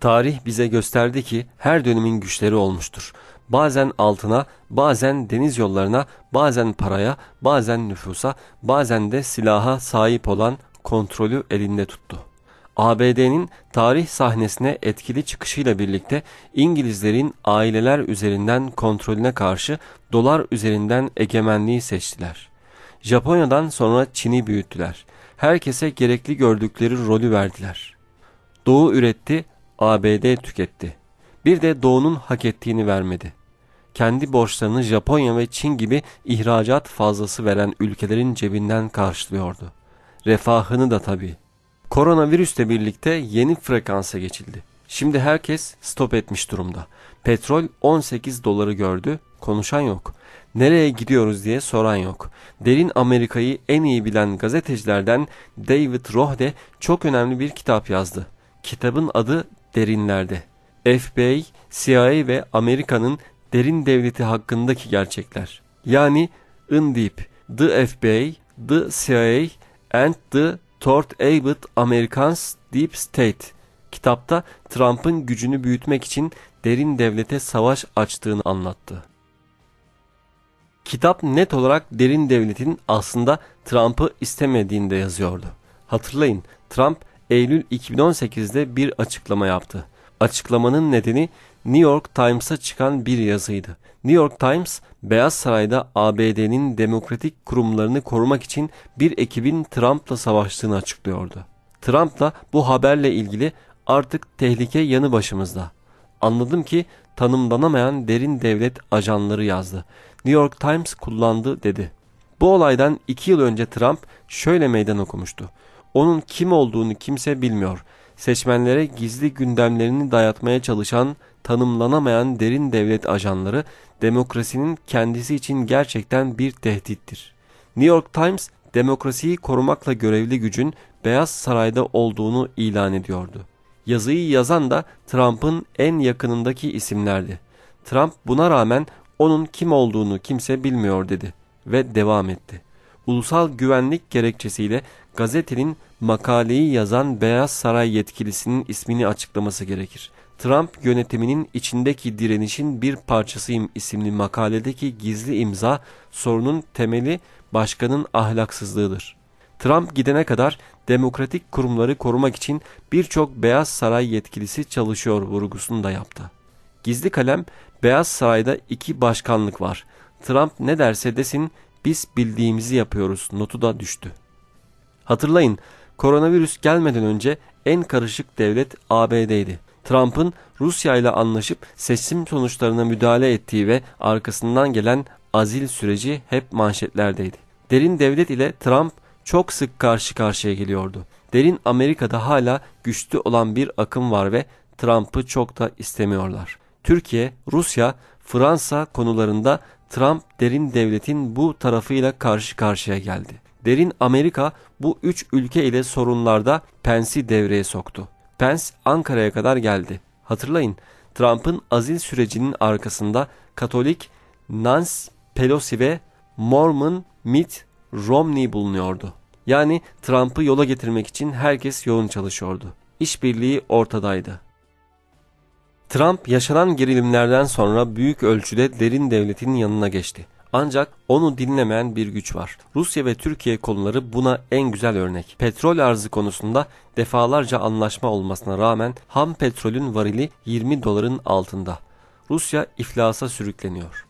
Tarih bize gösterdi ki her dönemin güçleri olmuştur. Bazen altına, bazen deniz yollarına, bazen paraya, bazen nüfusa, bazen de silaha sahip olan kontrolü elinde tuttu. ABD'nin tarih sahnesine etkili çıkışıyla birlikte İngilizlerin aileler üzerinden kontrolüne karşı dolar üzerinden egemenliği seçtiler. Japonya'dan sonra Çin'i büyüttüler. Herkese gerekli gördükleri rolü verdiler. Doğu üretti, ABD tüketti. Bir de Doğu'nun hak ettiğini vermedi. Kendi borçlarını Japonya ve Çin gibi ihracat fazlası veren ülkelerin cebinden karşılıyordu. Refahını da tabii. Koronavirüsle birlikte yeni frekansa geçildi. Şimdi herkes stop etmiş durumda. Petrol 18 doları gördü, konuşan yok. Nereye gidiyoruz diye soran yok. Derin Amerika'yı en iyi bilen gazetecilerden David Rohde çok önemli bir kitap yazdı. Kitabın adı derinlerde. FBI, CIA ve Amerika'nın derin devleti hakkındaki gerçekler. Yani in deep, the FBI, the CIA and the Tort Abbott Americans Deep State kitapta Trump'ın gücünü büyütmek için derin devlete savaş açtığını anlattı. Kitap net olarak derin devletin aslında Trump'ı istemediğini de yazıyordu. Hatırlayın Trump Eylül 2018'de bir açıklama yaptı. Açıklamanın nedeni New York Times'a çıkan bir yazıydı. New York Times, Beyaz Saray'da ABD'nin demokratik kurumlarını korumak için bir ekibin Trump'la savaştığını açıklıyordu. Trump da bu haberle ilgili artık tehlike yanı başımızda. Anladım ki tanımlanamayan derin devlet ajanları yazdı. New York Times kullandı dedi. Bu olaydan iki yıl önce Trump şöyle meydan okumuştu onun kim olduğunu kimse bilmiyor. Seçmenlere gizli gündemlerini dayatmaya çalışan, tanımlanamayan derin devlet ajanları demokrasinin kendisi için gerçekten bir tehdittir. New York Times demokrasiyi korumakla görevli gücün Beyaz Saray'da olduğunu ilan ediyordu. Yazıyı yazan da Trump'ın en yakınındaki isimlerdi. Trump buna rağmen onun kim olduğunu kimse bilmiyor dedi ve devam etti. Ulusal güvenlik gerekçesiyle gazetenin makaleyi yazan Beyaz Saray yetkilisinin ismini açıklaması gerekir. Trump yönetiminin içindeki direnişin bir parçasıyım isimli makaledeki gizli imza sorunun temeli başkanın ahlaksızlığıdır. Trump gidene kadar demokratik kurumları korumak için birçok Beyaz Saray yetkilisi çalışıyor vurgusunu da yaptı. Gizli kalem Beyaz Saray'da iki başkanlık var. Trump ne derse desin biz bildiğimizi yapıyoruz notu da düştü. Hatırlayın koronavirüs gelmeden önce en karışık devlet ABD'ydi. Trump'ın Rusya ile anlaşıp seçim sonuçlarına müdahale ettiği ve arkasından gelen azil süreci hep manşetlerdeydi. Derin devlet ile Trump çok sık karşı karşıya geliyordu. Derin Amerika'da hala güçlü olan bir akım var ve Trump'ı çok da istemiyorlar. Türkiye, Rusya, Fransa konularında Trump derin devletin bu tarafıyla karşı karşıya geldi. Derin Amerika bu üç ülke ile sorunlarda Pence'i devreye soktu. Pence Ankara'ya kadar geldi. Hatırlayın Trump'ın azil sürecinin arkasında Katolik Nancy Pelosi ve Mormon Mitt Romney bulunuyordu. Yani Trump'ı yola getirmek için herkes yoğun çalışıyordu. İşbirliği ortadaydı. Trump yaşanan gerilimlerden sonra büyük ölçüde derin devletin yanına geçti. Ancak onu dinlemeyen bir güç var. Rusya ve Türkiye konuları buna en güzel örnek. Petrol arzı konusunda defalarca anlaşma olmasına rağmen ham petrolün varili 20 doların altında. Rusya iflasa sürükleniyor.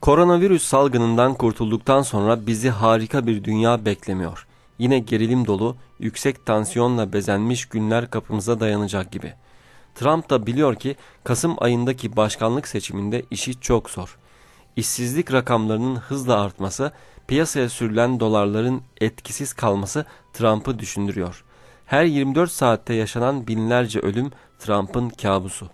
Koronavirüs salgınından kurtulduktan sonra bizi harika bir dünya beklemiyor. Yine gerilim dolu, yüksek tansiyonla bezenmiş günler kapımıza dayanacak gibi. Trump da biliyor ki Kasım ayındaki başkanlık seçiminde işi çok zor işsizlik rakamlarının hızla artması, piyasaya sürülen dolarların etkisiz kalması Trump'ı düşündürüyor. Her 24 saatte yaşanan binlerce ölüm Trump'ın kabusu.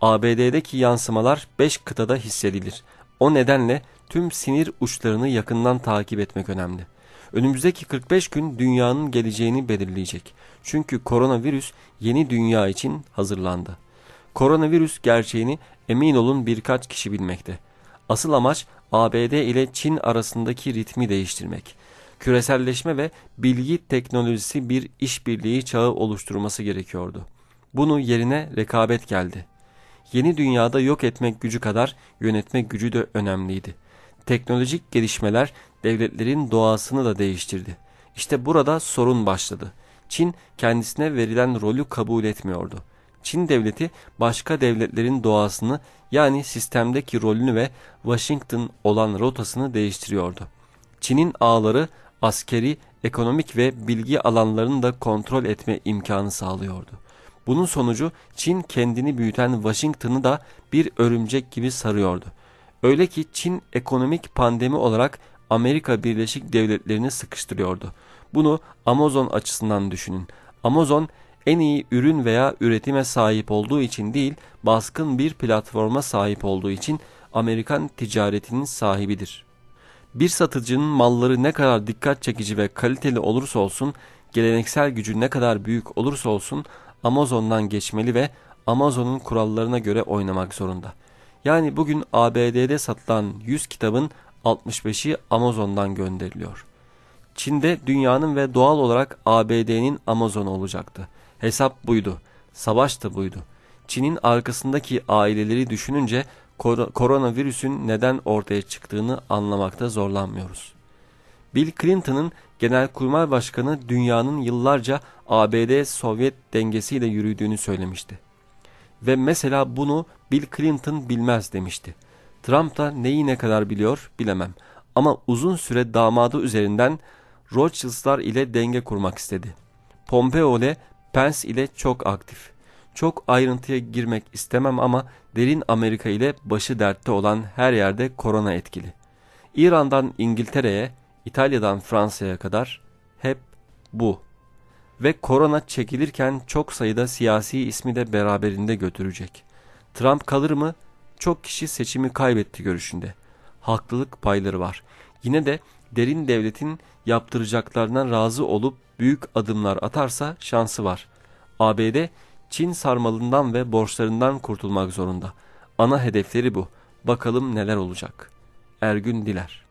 ABD'deki yansımalar 5 kıtada hissedilir. O nedenle tüm sinir uçlarını yakından takip etmek önemli. Önümüzdeki 45 gün dünyanın geleceğini belirleyecek. Çünkü koronavirüs yeni dünya için hazırlandı. Koronavirüs gerçeğini emin olun birkaç kişi bilmekte. Asıl amaç ABD ile Çin arasındaki ritmi değiştirmek. Küreselleşme ve bilgi teknolojisi bir işbirliği çağı oluşturması gerekiyordu. Bunu yerine rekabet geldi. Yeni dünyada yok etmek gücü kadar yönetme gücü de önemliydi. Teknolojik gelişmeler devletlerin doğasını da değiştirdi. İşte burada sorun başladı. Çin kendisine verilen rolü kabul etmiyordu. Çin devleti başka devletlerin doğasını yani sistemdeki rolünü ve Washington olan rotasını değiştiriyordu. Çin'in ağları askeri, ekonomik ve bilgi alanlarını da kontrol etme imkanı sağlıyordu. Bunun sonucu Çin kendini büyüten Washington'ı da bir örümcek gibi sarıyordu. Öyle ki Çin ekonomik pandemi olarak Amerika Birleşik Devletleri'ni sıkıştırıyordu. Bunu Amazon açısından düşünün. Amazon en iyi ürün veya üretime sahip olduğu için değil, baskın bir platforma sahip olduğu için Amerikan ticaretinin sahibidir. Bir satıcının malları ne kadar dikkat çekici ve kaliteli olursa olsun, geleneksel gücü ne kadar büyük olursa olsun Amazon'dan geçmeli ve Amazon'un kurallarına göre oynamak zorunda. Yani bugün ABD'de satılan 100 kitabın 65'i Amazon'dan gönderiliyor. Çin'de dünyanın ve doğal olarak ABD'nin Amazon olacaktı. Hesap buydu. Savaş da buydu. Çin'in arkasındaki aileleri düşününce kor koronavirüsün neden ortaya çıktığını anlamakta zorlanmıyoruz. Bill Clinton'ın Genelkurmay Başkanı dünyanın yıllarca ABD-Sovyet dengesiyle yürüdüğünü söylemişti. Ve mesela bunu Bill Clinton bilmez demişti. Trump da neyi ne kadar biliyor bilemem ama uzun süre damadı üzerinden Rothschild'lar ile denge kurmak istedi. Pompeo ile Pence ile çok aktif. Çok ayrıntıya girmek istemem ama derin Amerika ile başı dertte olan her yerde korona etkili. İran'dan İngiltere'ye, İtalya'dan Fransa'ya kadar hep bu. Ve korona çekilirken çok sayıda siyasi ismi de beraberinde götürecek. Trump kalır mı? Çok kişi seçimi kaybetti görüşünde. Haklılık payları var. Yine de derin devletin yaptıracaklarından razı olup büyük adımlar atarsa şansı var. ABD Çin sarmalından ve borçlarından kurtulmak zorunda. Ana hedefleri bu. Bakalım neler olacak. Ergün Diler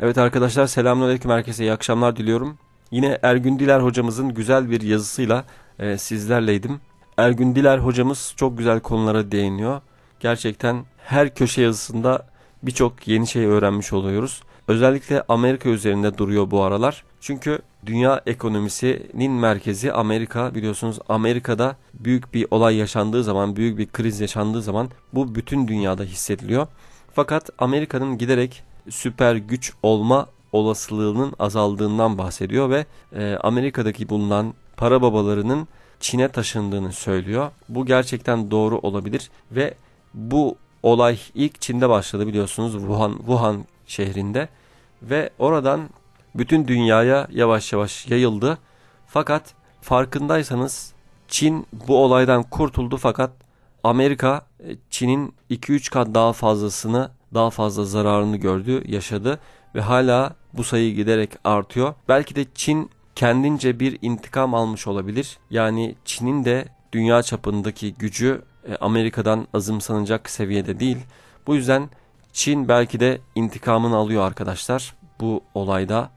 Evet arkadaşlar selamünaleyküm herkese iyi akşamlar diliyorum. Yine Ergün Diler hocamızın güzel bir yazısıyla e, sizlerleydim. Ergün Diler hocamız çok güzel konulara değiniyor. Gerçekten her köşe yazısında birçok yeni şey öğrenmiş oluyoruz. Özellikle Amerika üzerinde duruyor bu aralar. Çünkü dünya ekonomisinin merkezi Amerika biliyorsunuz Amerika'da büyük bir olay yaşandığı zaman büyük bir kriz yaşandığı zaman bu bütün dünyada hissediliyor. Fakat Amerika'nın giderek süper güç olma olasılığının azaldığından bahsediyor ve e, Amerika'daki bulunan para babalarının Çin'e taşındığını söylüyor. Bu gerçekten doğru olabilir ve bu olay ilk Çin'de başladı biliyorsunuz Wuhan, Wuhan şehrinde ve oradan bütün dünyaya yavaş yavaş yayıldı. Fakat farkındaysanız Çin bu olaydan kurtuldu fakat Amerika e, Çin'in 2-3 kat daha fazlasını daha fazla zararını gördü, yaşadı ve hala bu sayı giderek artıyor. Belki de Çin kendince bir intikam almış olabilir. Yani Çin'in de dünya çapındaki gücü e, Amerika'dan azımsanacak seviyede değil. Bu yüzden Çin belki de intikamını alıyor arkadaşlar. Bu olayda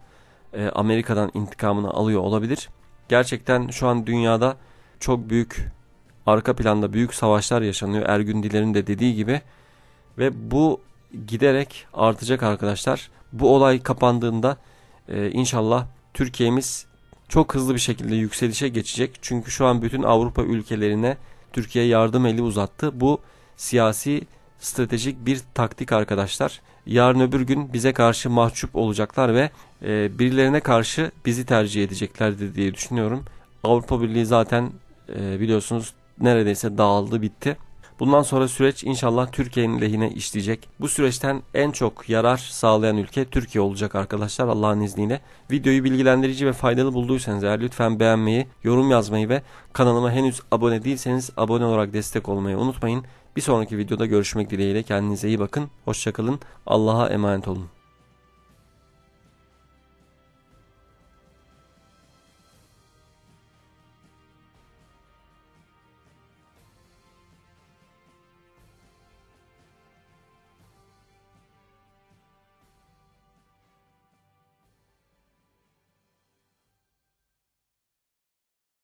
e, Amerika'dan intikamını alıyor olabilir. Gerçekten şu an dünyada çok büyük arka planda büyük savaşlar yaşanıyor. Ergün Diler'in de dediği gibi ve bu giderek artacak arkadaşlar. Bu olay kapandığında e, inşallah Türkiye'miz çok hızlı bir şekilde yükselişe geçecek. Çünkü şu an bütün Avrupa ülkelerine Türkiye yardım eli uzattı. Bu siyasi stratejik bir taktik arkadaşlar. Yarın öbür gün bize karşı mahcup olacaklar ve e, birilerine karşı bizi tercih edeceklerdi diye düşünüyorum. Avrupa Birliği zaten e, biliyorsunuz neredeyse dağıldı bitti. Bundan sonra süreç inşallah Türkiye'nin lehine işleyecek. Bu süreçten en çok yarar sağlayan ülke Türkiye olacak arkadaşlar Allah'ın izniyle. Videoyu bilgilendirici ve faydalı bulduysanız eğer lütfen beğenmeyi, yorum yazmayı ve kanalıma henüz abone değilseniz abone olarak destek olmayı unutmayın. Bir sonraki videoda görüşmek dileğiyle kendinize iyi bakın. Hoşçakalın. Allah'a emanet olun.